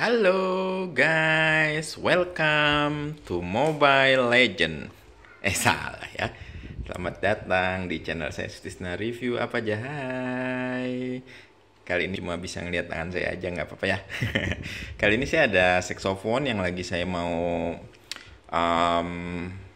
Halo guys, welcome to Mobile Legend. Eh salah ya. Selamat datang di channel saya Sutisna Review apa aja. Hai. Kali ini cuma bisa ngeliat tangan saya aja nggak apa-apa ya. Kali ini saya ada saxophone yang lagi saya mau um,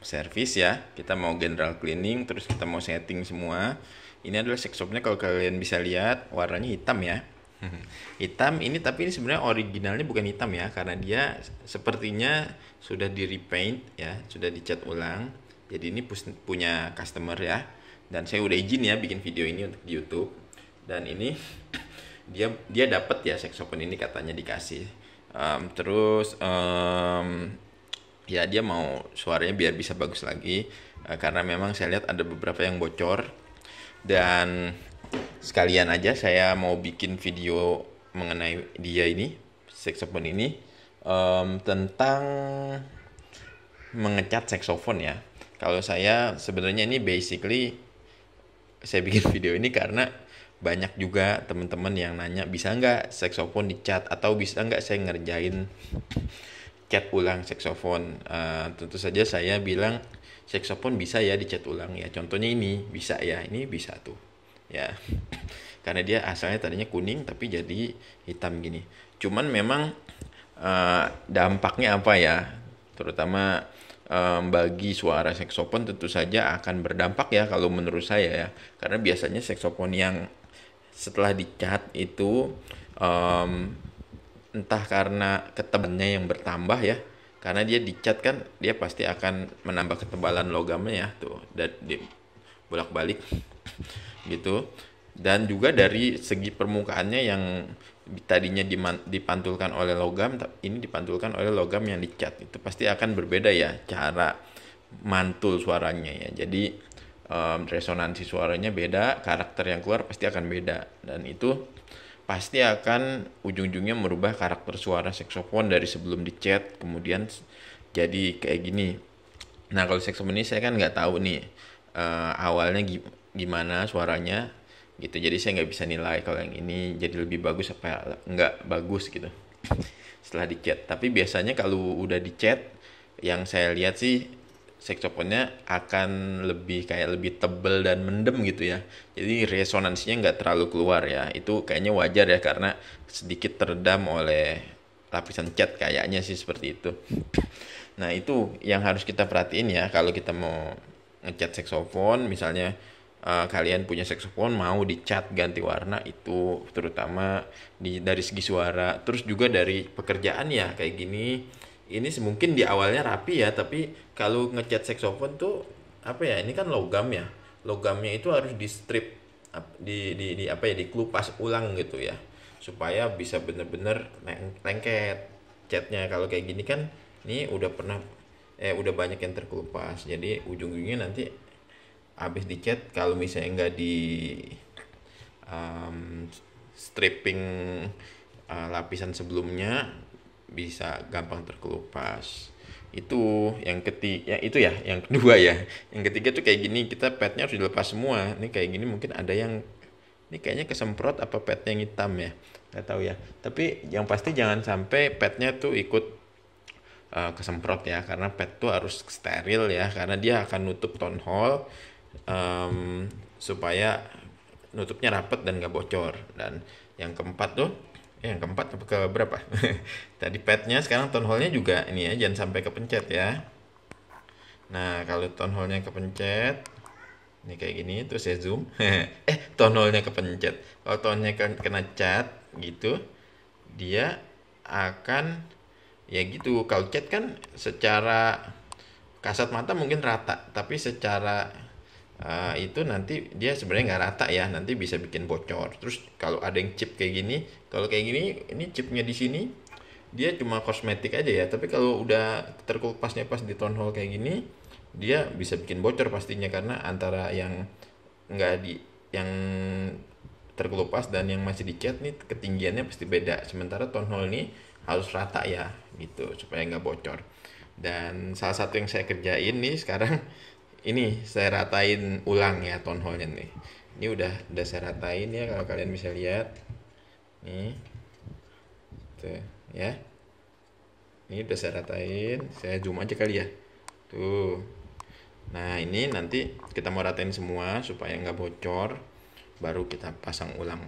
service ya. Kita mau general cleaning terus kita mau setting semua. Ini adalah saxophone kalau kalian bisa lihat warnanya hitam ya Hmm. hitam ini tapi ini sebenarnya originalnya bukan hitam ya karena dia sepertinya sudah di repaint ya sudah dicat ulang jadi ini punya customer ya dan saya udah izin ya bikin video ini untuk di YouTube dan ini dia dia dapat ya saxophone ini katanya dikasih um, terus um, ya dia mau suaranya biar bisa bagus lagi uh, karena memang saya lihat ada beberapa yang bocor dan sekalian aja saya mau bikin video mengenai dia ini saxophone ini um, tentang mengecat saxophone ya kalau saya sebenarnya ini basically saya bikin video ini karena banyak juga teman-teman yang nanya bisa nggak saxophone dicat atau bisa nggak saya ngerjain cat ulang saxophone uh, tentu saja saya bilang saxophone bisa ya dicat ulang ya contohnya ini bisa ya ini bisa tuh ya karena dia asalnya tadinya kuning tapi jadi hitam gini cuman memang uh, dampaknya apa ya terutama um, bagi suara seksopon tentu saja akan berdampak ya kalau menurut saya ya karena biasanya seksopon yang setelah dicat itu um, entah karena ketebalannya yang bertambah ya karena dia dicat kan dia pasti akan menambah ketebalan logamnya ya tuh dan bolak-balik gitu dan juga dari segi permukaannya yang tadinya dipantulkan oleh logam ini dipantulkan oleh logam yang dicat itu pasti akan berbeda ya cara mantul suaranya ya jadi um, resonansi suaranya beda karakter yang keluar pasti akan beda dan itu pasti akan ujung-ujungnya merubah karakter suara saxophone dari sebelum dicat kemudian jadi kayak gini nah kalau saxophone ini saya kan nggak tahu nih uh, awalnya gimana suaranya gitu jadi saya nggak bisa nilai kalau yang ini jadi lebih bagus apa nggak bagus gitu setelah di tapi biasanya kalau udah dicat yang saya lihat sih seksoponnya akan lebih kayak lebih tebel dan mendem gitu ya jadi resonansinya nggak terlalu keluar ya itu kayaknya wajar ya karena sedikit teredam oleh lapisan cat kayaknya sih seperti itu nah itu yang harus kita perhatiin ya kalau kita mau ngecat saksofon misalnya uh, kalian punya saksofon mau dicat ganti warna itu terutama di dari segi suara terus juga dari pekerjaan ya kayak gini ini mungkin di awalnya rapi ya tapi kalau ngecat saksofon tuh apa ya ini kan logam ya logamnya itu harus di strip di, di, di apa ya dikelupas ulang gitu ya supaya bisa bener-bener lengket catnya kalau kayak gini kan ini udah pernah eh udah banyak yang terkelupas jadi ujung-ujungnya nanti habis dicat kalau misalnya nggak di um, stripping uh, lapisan sebelumnya bisa gampang terkelupas itu yang ketiga ya, itu ya yang kedua ya yang ketiga tuh kayak gini kita petnya harus dilepas semua ini kayak gini mungkin ada yang ini kayaknya kesemprot apa petnya yang hitam ya nggak tahu ya tapi yang pasti jangan sampai petnya tuh ikut uh, kesemprot ya karena pet tuh harus steril ya karena dia akan nutup hall um, supaya nutupnya rapet dan gak bocor dan yang keempat tuh eh, yang keempat ke berapa tadi petnya sekarang hallnya juga ini ya jangan sampai kepencet ya nah kalau hallnya kepencet ini kayak gini terus saya zoom eh hallnya kepencet kalau hallnya kena cat gitu dia akan ya gitu kalau cat kan secara kasat mata mungkin rata tapi secara uh, itu nanti dia sebenarnya nggak rata ya nanti bisa bikin bocor terus kalau ada yang chip kayak gini kalau kayak gini ini chipnya di sini dia cuma kosmetik aja ya tapi kalau udah terkelupasnya pas di town hall kayak gini dia bisa bikin bocor pastinya karena antara yang nggak di yang terkelupas dan yang masih dicat nih ketinggiannya pasti beda sementara town hall ini harus rata ya gitu supaya nggak bocor dan salah satu yang saya kerjain nih sekarang ini saya ratain ulang ya tone hole-nya nih ini udah udah saya ratain ya kalau kalian bisa lihat nih tuh ya ini udah saya ratain saya zoom aja kali ya tuh nah ini nanti kita mau ratain semua supaya nggak bocor baru kita pasang ulang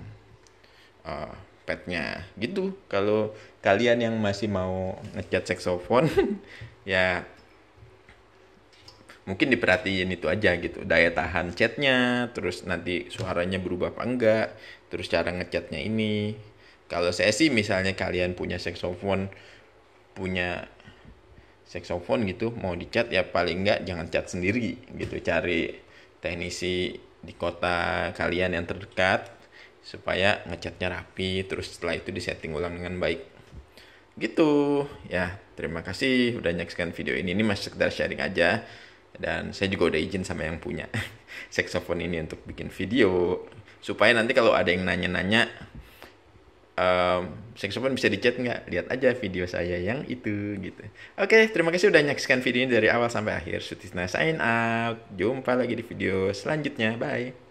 uh, padnya gitu kalau kalian yang masih mau ngecat saxophone ya mungkin diperhatiin itu aja gitu daya tahan catnya terus nanti suaranya berubah apa enggak terus cara ngecatnya ini kalau saya sih misalnya kalian punya saxophone punya saxophone gitu mau dicat ya paling enggak jangan cat sendiri gitu cari teknisi di kota kalian yang terdekat supaya ngecatnya rapi terus setelah itu disetting ulang dengan baik gitu ya terima kasih udah nyaksikan video ini ini masih sekedar sharing aja dan saya juga udah izin sama yang punya saxophone ini untuk bikin video supaya nanti kalau ada yang nanya-nanya um, saxophone bisa dicat nggak lihat aja video saya yang itu gitu oke terima kasih udah nyaksikan video ini dari awal sampai akhir Sutisna sign out jumpa lagi di video selanjutnya bye